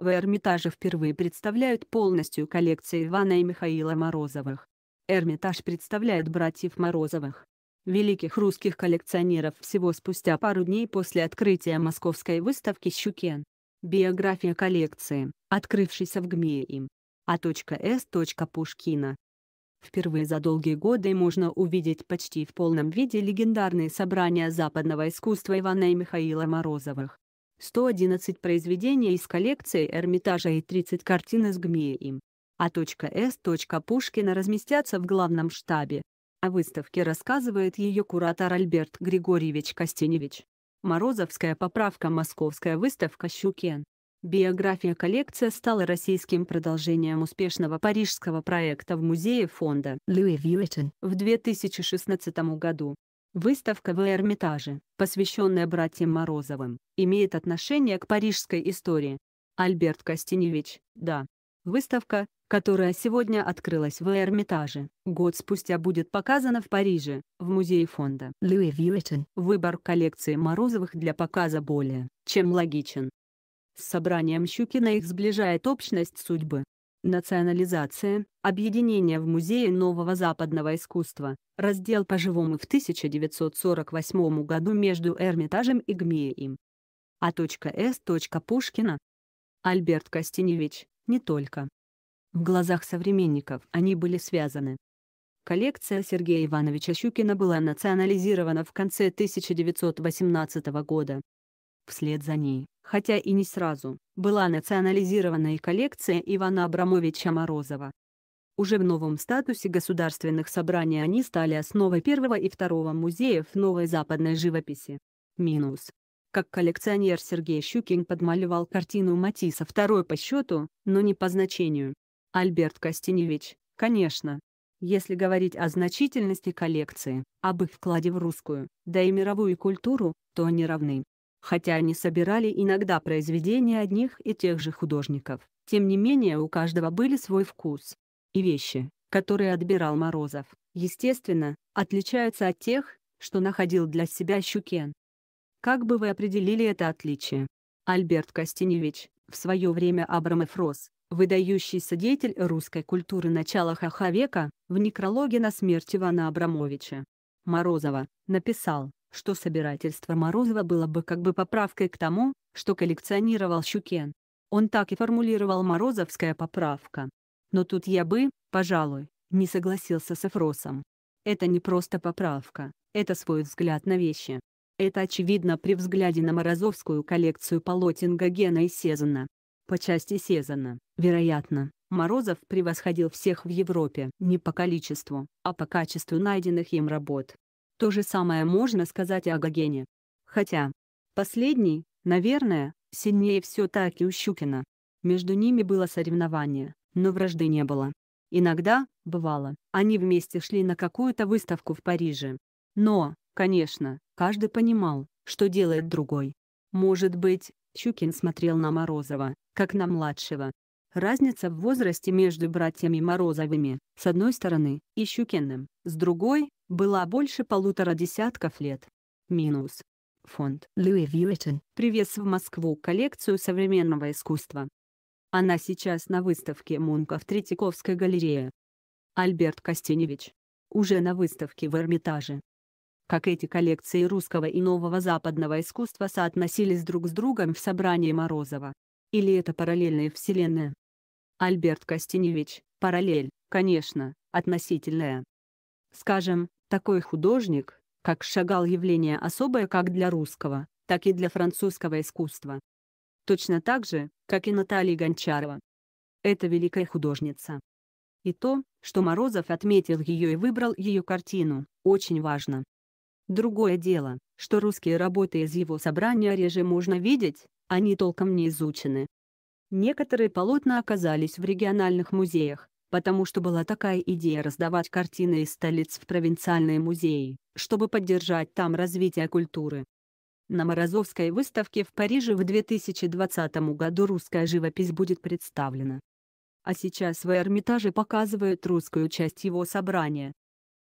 В Эрмитаже впервые представляют полностью коллекции Ивана и Михаила Морозовых. Эрмитаж представляет братьев Морозовых. Великих русских коллекционеров всего спустя пару дней после открытия московской выставки «Щукен». Биография коллекции, открывшейся в ГМИ им. А. Пушкина. Впервые за долгие годы можно увидеть почти в полном виде легендарные собрания западного искусства Ивана и Михаила Морозовых. 111 произведений из коллекции Эрмитажа и 30 картин из ГМИ им. А С. Пушкина разместятся в главном штабе. О выставке рассказывает ее куратор Альберт Григорьевич Костеневич. Морозовская поправка «Московская выставка Щукен». Биография коллекция стала российским продолжением успешного парижского проекта в музее фонда Луи Vuitton в 2016 году. Выставка в Эрмитаже, посвященная братьям Морозовым, имеет отношение к парижской истории. Альберт Костеневич, да. Выставка, которая сегодня открылась в Эрмитаже, год спустя будет показана в Париже, в музее фонда. Луи Вьюитон. Выбор коллекции Морозовых для показа более, чем логичен. С собранием Щукина их сближает общность судьбы, Национализация. Объединение в Музее нового западного искусства. Раздел по живому в 1948 году между Эрмитажем и Гмеем. А. С. Пушкина. Альберт Костеневич. Не только. В глазах современников они были связаны. Коллекция Сергея Ивановича Щукина была национализирована в конце 1918 года, Вслед за ней, хотя и не сразу, была национализирована и коллекция Ивана Абрамовича Морозова. Уже в новом статусе государственных собраний они стали основой первого и второго музеев новой западной живописи. Минус. Как коллекционер Сергей Щукин подмалевал картину Матисса второй по счету, но не по значению. Альберт Костеневич, конечно. Если говорить о значительности коллекции, об их вкладе в русскую, да и мировую культуру, то они равны хотя они собирали иногда произведения одних и тех же художников. Тем не менее у каждого были свой вкус. И вещи, которые отбирал Морозов, естественно, отличаются от тех, что находил для себя Щукен. Как бы вы определили это отличие? Альберт Костеневич, в свое время Абрамов Рос, выдающийся деятель русской культуры начала ХХ века, в некрологе на смерть Ивана Абрамовича. Морозова, написал, что собирательство Морозова было бы как бы поправкой к тому, что коллекционировал Щукен. Он так и формулировал «Морозовская поправка». Но тут я бы, пожалуй, не согласился с Эфросом. Это не просто поправка, это свой взгляд на вещи. Это очевидно при взгляде на морозовскую коллекцию полотен Гогена и Сезана. По части Сезана, вероятно, Морозов превосходил всех в Европе не по количеству, а по качеству найденных им работ. То же самое можно сказать и о Гогене. Хотя, последний, наверное, сильнее все-таки у Щукина. Между ними было соревнование, но вражды не было. Иногда, бывало, они вместе шли на какую-то выставку в Париже. Но, конечно, каждый понимал, что делает другой. Может быть, Щукин смотрел на Морозова, как на младшего. Разница в возрасте между братьями Морозовыми, с одной стороны, и Щукиным, с другой, была больше полутора десятков лет. Минус. Фонд Луи Вьюитон привез в Москву коллекцию современного искусства. Она сейчас на выставке Мунка в Третьяковской галерее. Альберт Костеневич. Уже на выставке в Эрмитаже. Как эти коллекции русского и нового западного искусства соотносились друг с другом в собрании Морозова. Или это параллельные вселенные? Альберт Костеневич, параллель, конечно, относительная. Скажем, такой художник, как Шагал явление особое как для русского, так и для французского искусства. Точно так же, как и Наталья Гончарова. Это великая художница. И то, что Морозов отметил ее и выбрал ее картину, очень важно. Другое дело, что русские работы из его собрания реже можно видеть, они толком не изучены. Некоторые полотна оказались в региональных музеях, потому что была такая идея раздавать картины из столиц в провинциальные музеи, чтобы поддержать там развитие культуры. На Морозовской выставке в Париже в 2020 году русская живопись будет представлена. А сейчас в Эрмитаже показывают русскую часть его собрания.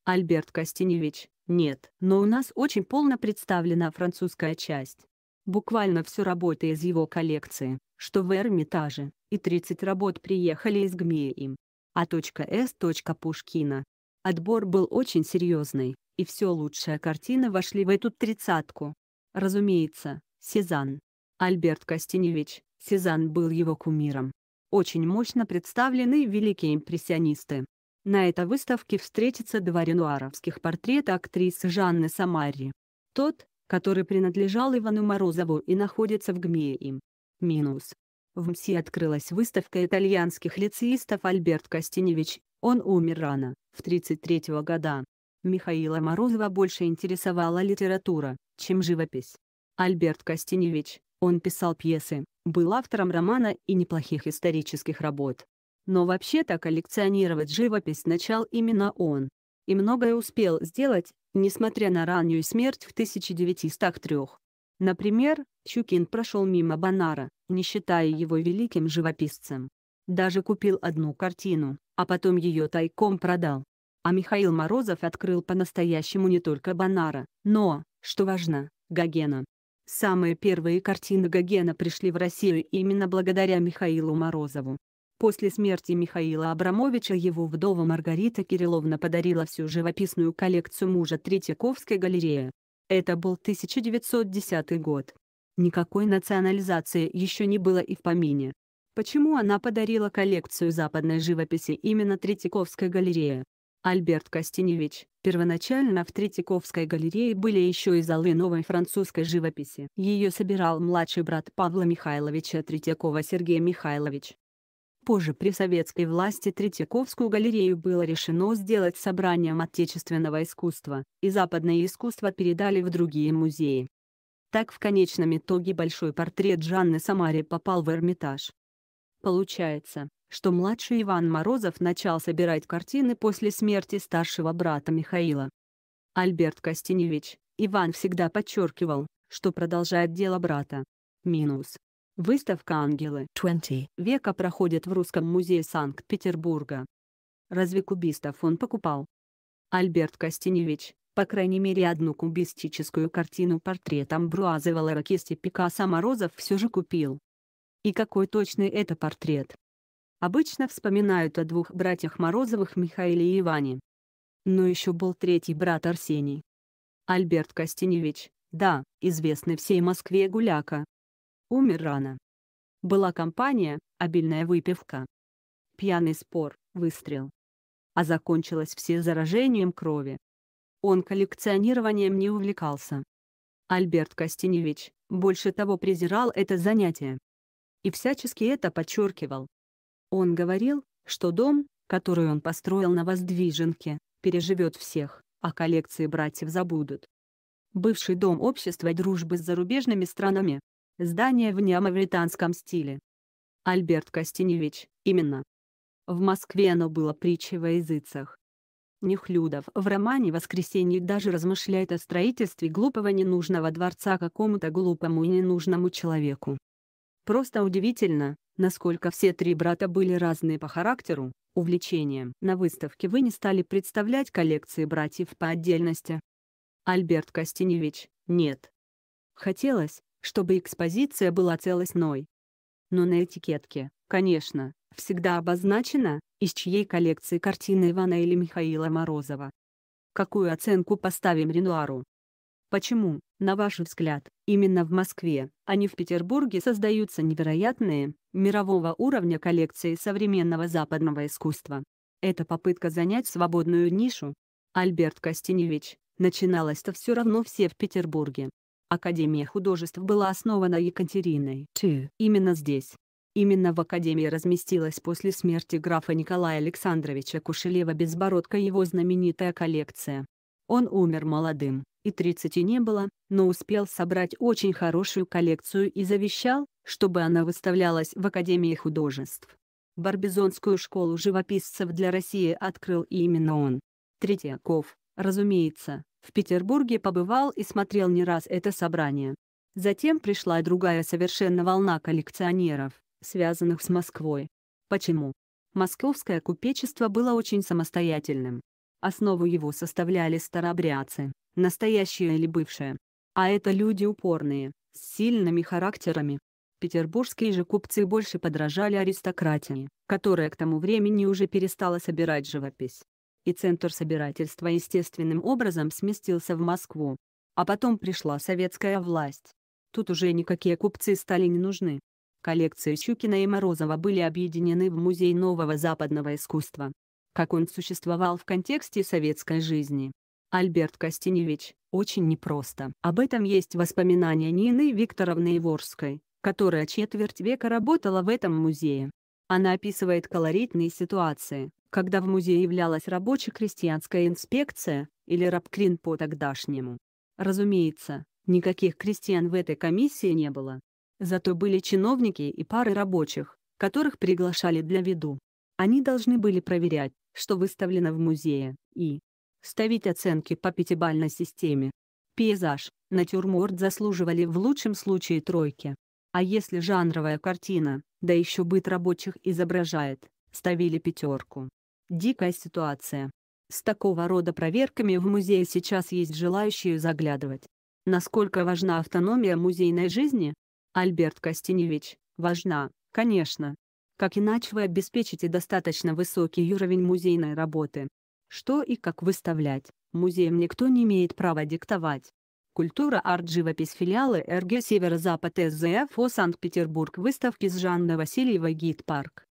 Альберт Костеневич, нет, но у нас очень полно представлена французская часть. Буквально все работы из его коллекции, что в Эрмитаже, и 30 работ приехали из им а С. Пушкина. Отбор был очень серьезный, и все лучшие картины вошли в эту тридцатку. Разумеется, Сезанн. Альберт Костеневич, Сезанн был его кумиром. Очень мощно представлены великие импрессионисты. На этой выставке встретится два ренуаровских портрета актрисы Жанны Самари. Тот, который принадлежал Ивану Морозову и находится в ГМИИ. Минус. В МСИ открылась выставка итальянских лицеистов Альберт Костеневич, он умер рано, в 33 -го года. Михаила Морозова больше интересовала литература, чем живопись. Альберт Костеневич, он писал пьесы, был автором романа и неплохих исторических работ. Но вообще-то коллекционировать живопись начал именно он. И многое успел сделать, несмотря на раннюю смерть в 1903 Например, Чукин прошел мимо Бонара, не считая его великим живописцем. Даже купил одну картину, а потом ее тайком продал. А Михаил Морозов открыл по-настоящему не только Бонара, но, что важно, Гогена. Самые первые картины Гогена пришли в Россию именно благодаря Михаилу Морозову. После смерти Михаила Абрамовича его вдова Маргарита Кирилловна подарила всю живописную коллекцию мужа Третьяковской галерее. Это был 1910 год. Никакой национализации еще не было и в помине. Почему она подарила коллекцию западной живописи именно Третьяковской галерее? Альберт Костеневич. Первоначально в Третьяковской галерее были еще и залы новой французской живописи. Ее собирал младший брат Павла Михайловича Третьякова Сергей Михайлович. Позже при советской власти Третьяковскую галерею было решено сделать собранием отечественного искусства, и западное искусство передали в другие музеи. Так в конечном итоге большой портрет Жанны Самари попал в Эрмитаж. Получается, что младший Иван Морозов начал собирать картины после смерти старшего брата Михаила. Альберт Костеневич, Иван всегда подчеркивал, что продолжает дело брата. Минус. Выставка «Ангелы 20 века» проходит в Русском музее Санкт-Петербурга. Разве кубистов он покупал? Альберт Костеневич, по крайней мере одну кубистическую картину портретом Бруазы Валаракисти Пикассо Морозов все же купил. И какой точный это портрет? Обычно вспоминают о двух братьях Морозовых Михаиле и Иване. Но еще был третий брат Арсений. Альберт Костеневич, да, известный всей Москве гуляка, умер рано. Была компания, обильная выпивка. Пьяный спор, выстрел. А закончилось все заражением крови. Он коллекционированием не увлекался. Альберт Костеневич, больше того презирал это занятие. И всячески это подчеркивал. Он говорил, что дом, который он построил на Воздвиженке, переживет всех, а коллекции братьев забудут. Бывший дом общества дружбы с зарубежными странами, Здание в неомавританском стиле. Альберт Костеневич, именно. В Москве оно было притчей во языцах. Нехлюдов в романе «Воскресенье» даже размышляет о строительстве глупого ненужного дворца какому-то глупому и ненужному человеку. Просто удивительно, насколько все три брата были разные по характеру, увлечениям. На выставке вы не стали представлять коллекции братьев по отдельности. Альберт Костеневич, нет. Хотелось, чтобы экспозиция была целостной. Но на этикетке, конечно, всегда обозначено, из чьей коллекции картины Ивана или Михаила Морозова. Какую оценку поставим Ренуару? Почему, на ваш взгляд, именно в Москве, а не в Петербурге создаются невероятные, мирового уровня коллекции современного западного искусства? Это попытка занять свободную нишу? Альберт Костеневич, начиналось-то все равно все в Петербурге. Академия художеств была основана Екатериной Чы. Именно здесь, Именно в Академии разместилась после смерти графа Николая Александровича кушелева безбородка его знаменитая коллекция. Он умер молодым, и 30 не было, но успел собрать очень хорошую коллекцию и завещал, чтобы она выставлялась в Академии художеств. Барбизонскую школу живописцев для России открыл именно он. Третьяков, Разумеется, в Петербурге побывал и смотрел не раз это собрание. Затем пришла другая совершенно волна коллекционеров, связанных с Москвой. Почему? Московское купечество было очень самостоятельным. Основу его составляли старобрядцы, настоящие или бывшие. А это люди упорные, с сильными характерами. Петербургские же купцы больше подражали аристократии, которая к тому времени уже перестала собирать живопись и центр собирательства естественным образом сместился в Москву. А потом пришла советская власть. Тут уже никакие купцы стали не нужны. Коллекции Щукина и Морозова были объединены в Музей нового западного искусства. Как он существовал в контексте советской жизни. Альберт Костеневич, очень непросто. Об этом есть воспоминания Нины Викторовны Иворской, которая четверть века работала в этом музее. Она описывает колоритные ситуации, когда в музее являлась рабоче-крестьянская инспекция, или рабкрин по-тогдашнему. Разумеется, никаких крестьян в этой комиссии не было. Зато были чиновники и пары рабочих, которых приглашали для виду. Они должны были проверять, что выставлено в музее, и ставить оценки по пятибальной системе. Пейзаж, натюрморт заслуживали в лучшем случае тройки, а если жанровая картина, да еще быт рабочих изображает, ставили пятерку. Дикая ситуация. С такого рода проверками в музее сейчас есть желающие заглядывать. Насколько важна автономия музейной жизни? Альберт Костеневич, важна, конечно. Как иначе вы обеспечите достаточно высокий уровень музейной работы? Что и как выставлять, музеям никто не имеет права диктовать, Культура арт-живопись филиалы РГ Северо-Запад СЗФО, Санкт-Петербург. Выставки с Жанной Васильевой гид-парк.